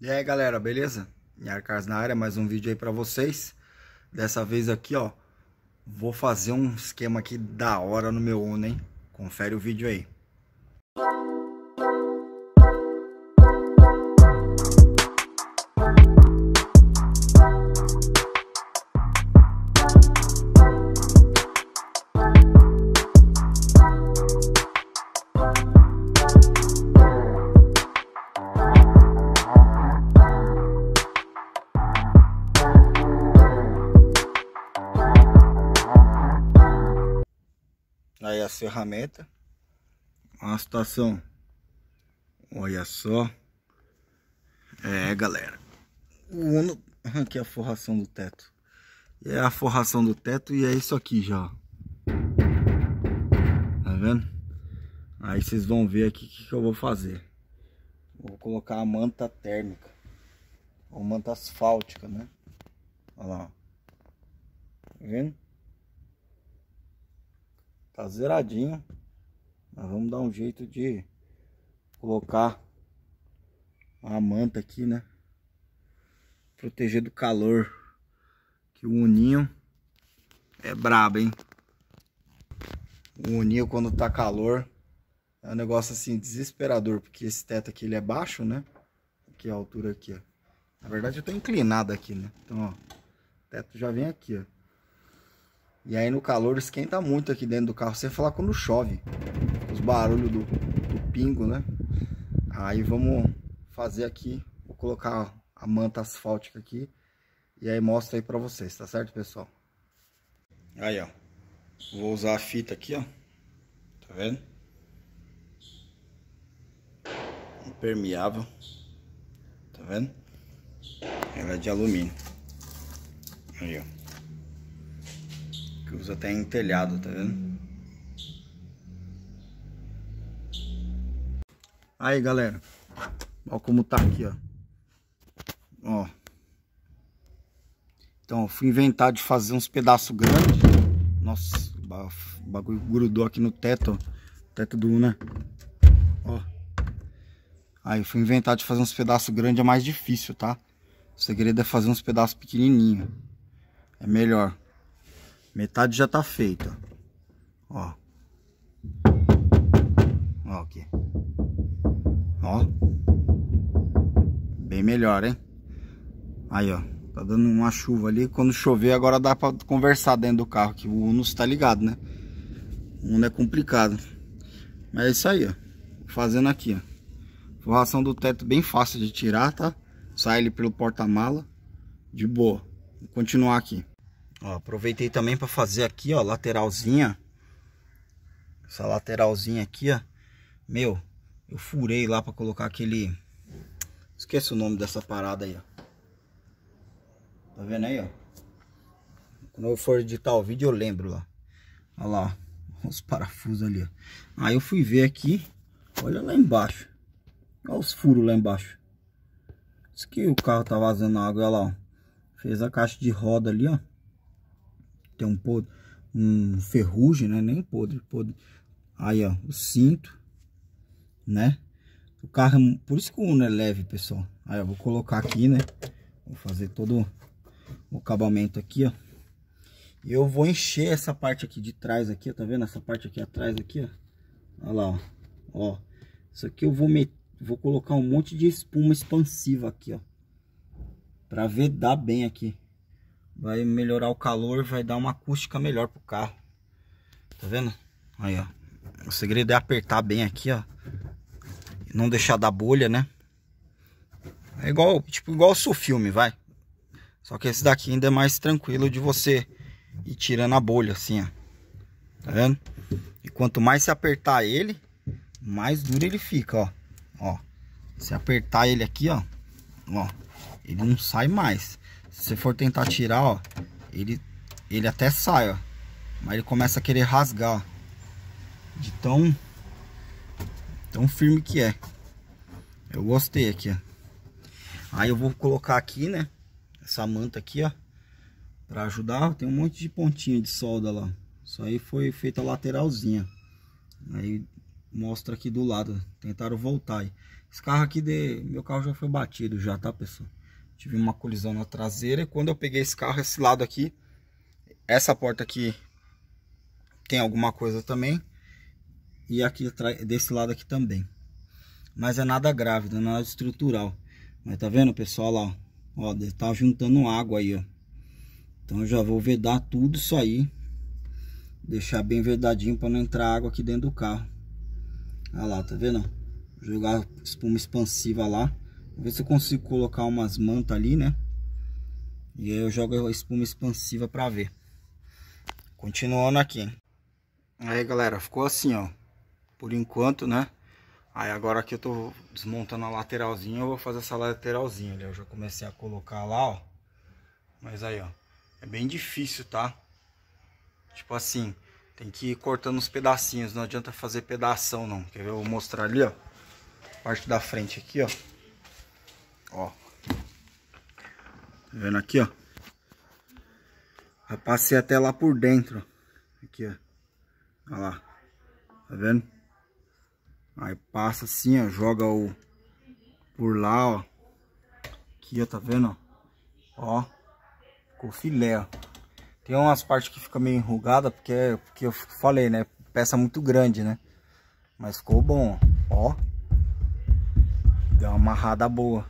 E aí galera, beleza? Arcas na área, mais um vídeo aí pra vocês Dessa vez aqui, ó Vou fazer um esquema aqui da hora no meu Uno, hein? Confere o vídeo aí ferramenta. A situação. Olha só. É, galera. O Uno. Aqui é a forração do teto. É a forração do teto e é isso aqui já. Tá vendo? Aí vocês vão ver aqui o que, que eu vou fazer. Vou colocar a manta térmica. Ou manta asfáltica, né? Olha lá. Tá vendo? Tá zeradinho. Mas vamos dar um jeito de colocar a manta aqui, né? Proteger do calor. Que o uninho é brabo, hein? O uninho quando tá calor é um negócio assim desesperador, porque esse teto aqui ele é baixo, né? Aqui a altura aqui, ó. Na verdade eu tô inclinado aqui, né? Então, ó, o teto já vem aqui, ó. E aí no calor esquenta muito aqui dentro do carro, sem falar quando chove. Os barulhos do, do pingo, né? Aí vamos fazer aqui, vou colocar a manta asfáltica aqui. E aí mostra aí pra vocês, tá certo, pessoal? Aí, ó. Vou usar a fita aqui, ó. Tá vendo? Impermeável. Tá vendo? Ela é de alumínio. Aí, ó. Que usa até em telhado, tá vendo? Aí, galera. Olha como tá aqui, ó. Ó. Então, fui inventar de fazer uns pedaços grandes. Nossa, o bagulho grudou aqui no teto, ó. Teto do Una. Né? Ó. Aí, fui inventar de fazer uns pedaços grandes é mais difícil, tá? O segredo é fazer uns pedaços pequenininhos. É melhor. Metade já tá feita. Ó. Ó aqui. Ó. Bem melhor, hein? Aí, ó. Tá dando uma chuva ali. Quando chover, agora dá pra conversar dentro do carro. Que o Uno tá ligado, né? O Uno é complicado. Mas é isso aí, ó. Fazendo aqui, ó. Forração do teto bem fácil de tirar, tá? Sai ele pelo porta-mala. De boa. Vou continuar aqui. Ó, aproveitei também para fazer aqui, ó, lateralzinha. Essa lateralzinha aqui, ó. Meu, eu furei lá para colocar aquele... esquece o nome dessa parada aí, ó. Tá vendo aí, ó? Quando eu for editar o vídeo, eu lembro lá. Olha lá, ó. Os parafusos ali, ó. Aí eu fui ver aqui. Olha lá embaixo. Olha os furos lá embaixo. Isso que o carro tá vazando água, olha lá, ó. Fez a caixa de roda ali, ó tem um podre, um ferrugem, né? Nem podre, podre. Aí, ó, o cinto, né? O carro, é por isso que o Uno é leve, pessoal. Aí, eu vou colocar aqui, né? Vou fazer todo o acabamento aqui, ó. E eu vou encher essa parte aqui de trás aqui, ó, tá vendo? Essa parte aqui atrás aqui, ó. Olha lá, ó. ó. Isso aqui eu vou meter, vou colocar um monte de espuma expansiva aqui, ó. Pra vedar bem aqui vai melhorar o calor, vai dar uma acústica melhor pro carro. Tá vendo? Aí, ó. O segredo é apertar bem aqui, ó. não deixar dar bolha, né? É igual, tipo, igual o sufilme, vai. Só que esse daqui ainda é mais tranquilo de você ir tirando a bolha, assim, ó. Tá vendo? E quanto mais se apertar ele, mais duro ele fica, ó. Ó. Se apertar ele aqui, ó. Ó. Ele não sai mais você for tentar tirar, ó, ele, ele até sai, ó. Mas ele começa a querer rasgar, ó, De tão, tão firme que é. Eu gostei aqui, ó. Aí eu vou colocar aqui, né? Essa manta aqui, ó. Pra ajudar, tem um monte de pontinha de solda lá. Isso aí foi feita a lateralzinha. Aí mostra aqui do lado. Tentaram voltar aí. Esse carro aqui, de... meu carro já foi batido já, tá, pessoal? tive uma colisão na traseira. E quando eu peguei esse carro, esse lado aqui, essa porta aqui tem alguma coisa também. E aqui desse lado aqui também. Mas é nada grave, não é nada estrutural. Mas tá vendo, pessoal, lá, ó, tá juntando água aí, ó. Então eu já vou vedar tudo isso aí. Deixar bem vedadinho para não entrar água aqui dentro do carro. Olha lá, tá vendo? Jogar espuma expansiva lá. Ver se eu consigo colocar umas mantas ali, né? E aí eu jogo a espuma expansiva pra ver. Continuando aqui. Aí, galera, ficou assim, ó. Por enquanto, né? Aí agora que eu tô desmontando a lateralzinha, eu vou fazer essa lateralzinha ali. Eu já comecei a colocar lá, ó. Mas aí, ó. É bem difícil, tá? Tipo assim, tem que ir cortando os pedacinhos. Não adianta fazer pedação, não. Quer ver? Eu vou mostrar ali, ó. Parte da frente aqui, ó. Ó. Tá vendo aqui, ó? Já passei até lá por dentro. Aqui, ó. Olha lá. Tá vendo? Aí passa assim, ó. Joga o... Por lá, ó. Aqui, ó. Tá vendo, ó? Ó. Ficou filé, ó. Tem umas partes que fica meio enrugada, porque, porque eu falei, né? Peça muito grande, né? Mas ficou bom, ó. ó. Deu uma amarrada boa.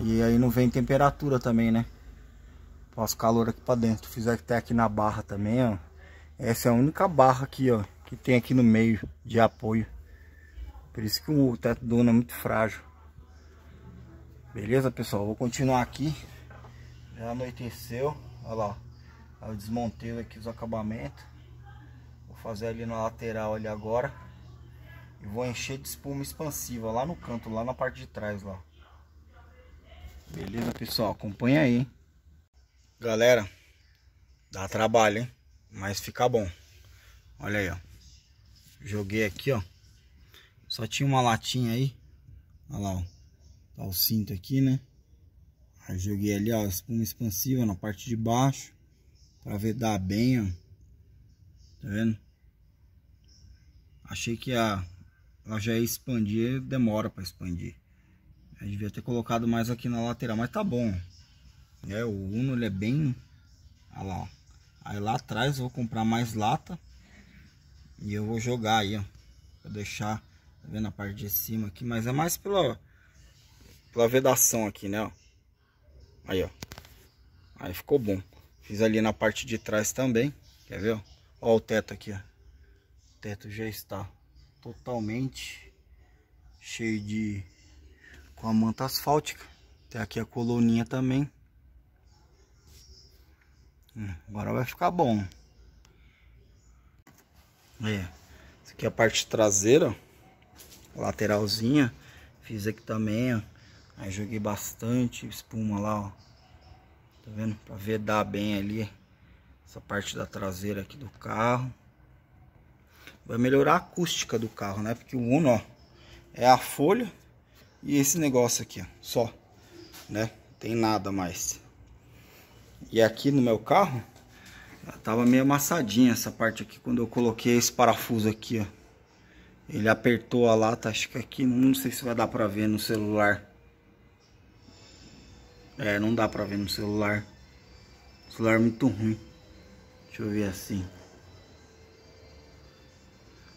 E aí não vem temperatura também, né? Passa calor aqui pra dentro. Fiz até aqui na barra também, ó. Essa é a única barra aqui, ó. Que tem aqui no meio de apoio. Por isso que o teto do é muito frágil. Beleza, pessoal? Vou continuar aqui. Já anoiteceu. Olha lá. Eu desmontei aqui os acabamentos. Vou fazer ali na lateral ali agora. E vou encher de espuma expansiva lá no canto, lá na parte de trás, lá. Beleza, pessoal? Acompanha aí. Galera, dá trabalho, hein? Mas fica bom. Olha aí, ó. Joguei aqui, ó. Só tinha uma latinha aí. Olha lá, ó. Tá o cinto aqui, né? Aí joguei ali, ó, espuma expansiva na parte de baixo. Pra vedar bem, ó. Tá vendo? Achei que a... Ela já ia expandir, demora pra expandir. Eu devia ter colocado mais aqui na lateral, mas tá bom. É, o Uno ele é bem... Olha lá, Aí lá atrás eu vou comprar mais lata. E eu vou jogar aí, ó. Pra deixar, tá vendo a parte de cima aqui. Mas é mais pela, pela vedação aqui, né, ó. Aí, ó. Aí ficou bom. Fiz ali na parte de trás também. Quer ver, ó? o teto aqui, ó. O teto já está totalmente cheio de com a manta asfáltica. Tem aqui a coluninha também. Hum, agora vai ficar bom. É. Essa aqui é a parte traseira, lateralzinha. Fiz aqui também, ó. Aí joguei bastante espuma lá, ó. Tá vendo? Pra vedar bem ali essa parte da traseira aqui do carro. Vai melhorar a acústica do carro, né? Porque o Uno, ó, é a folha e esse negócio aqui, ó, só, né? Tem nada mais. E aqui no meu carro, tava meio amassadinha essa parte aqui quando eu coloquei esse parafuso aqui, ó. Ele apertou a lata, acho que aqui, não sei se vai dar pra ver no celular. É, não dá pra ver no celular. O celular é muito ruim. Deixa eu ver assim.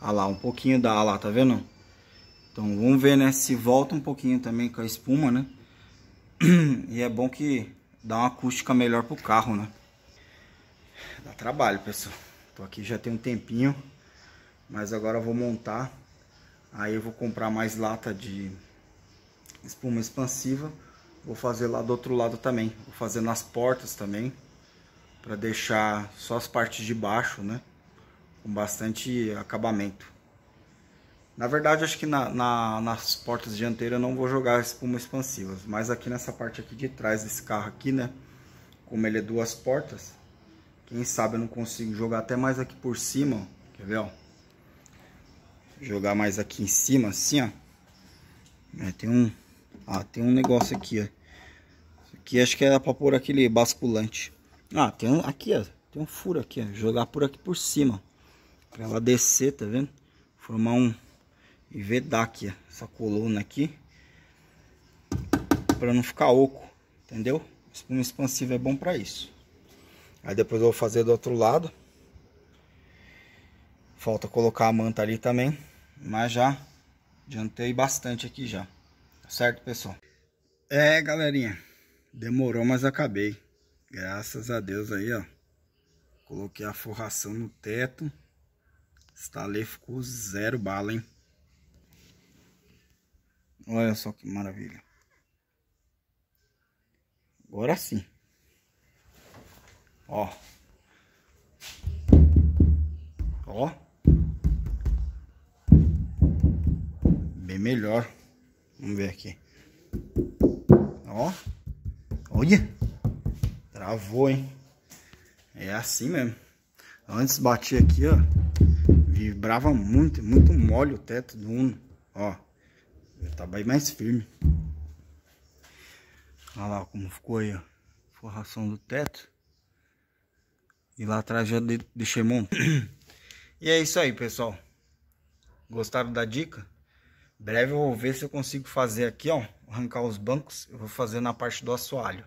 Olha ah lá, um pouquinho dá, ah lá, tá vendo? Então vamos ver, né? Se volta um pouquinho também com a espuma, né? E é bom que dá uma acústica melhor pro carro, né? Dá trabalho, pessoal. Tô aqui já tem um tempinho. Mas agora vou montar. Aí eu vou comprar mais lata de espuma expansiva. Vou fazer lá do outro lado também. Vou fazer nas portas também. Pra deixar só as partes de baixo, né? Com bastante acabamento. Na verdade, acho que na, na, nas portas dianteiras eu não vou jogar espuma expansiva, mas aqui nessa parte aqui de trás desse carro aqui, né? Como ele é duas portas, quem sabe eu não consigo jogar até mais aqui por cima, ó. quer ver, ó? Jogar mais aqui em cima, assim, ó. É, tem um, ah, tem um negócio aqui, ó. Isso aqui acho que era pra pôr aquele basculante. Ah, tem um, aqui, ó. Tem um furo aqui, ó. Jogar por aqui por cima, pra ela descer, tá vendo? Formar um e aqui essa coluna aqui, para não ficar oco, entendeu? Espuma expansiva é bom para isso. Aí depois eu vou fazer do outro lado. Falta colocar a manta ali também, mas já adiantei bastante aqui já. Tá certo, pessoal? É, galerinha, demorou, mas acabei. Graças a Deus aí, ó. Coloquei a forração no teto. Estalei, ficou zero bala, hein? Olha só que maravilha. Agora sim. Ó. Ó. Bem melhor. Vamos ver aqui. Ó. Olha. Travou, hein? É assim mesmo. Antes batia aqui, ó. Vibrava muito, muito mole o teto do Uno. Ó tá bem mais firme. Olha lá como ficou aí, ó. Forração do teto. E lá atrás já de deixei monte. e é isso aí, pessoal. Gostaram da dica? Breve eu vou ver se eu consigo fazer aqui, ó. Arrancar os bancos. Eu vou fazer na parte do assoalho.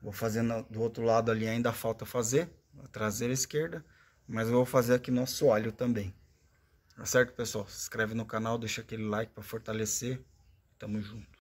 Vou fazer no, do outro lado ali ainda falta fazer. A traseira esquerda. Mas eu vou fazer aqui no assoalho também. Tá certo, pessoal? Se inscreve no canal, deixa aquele like para fortalecer. Tamo junto.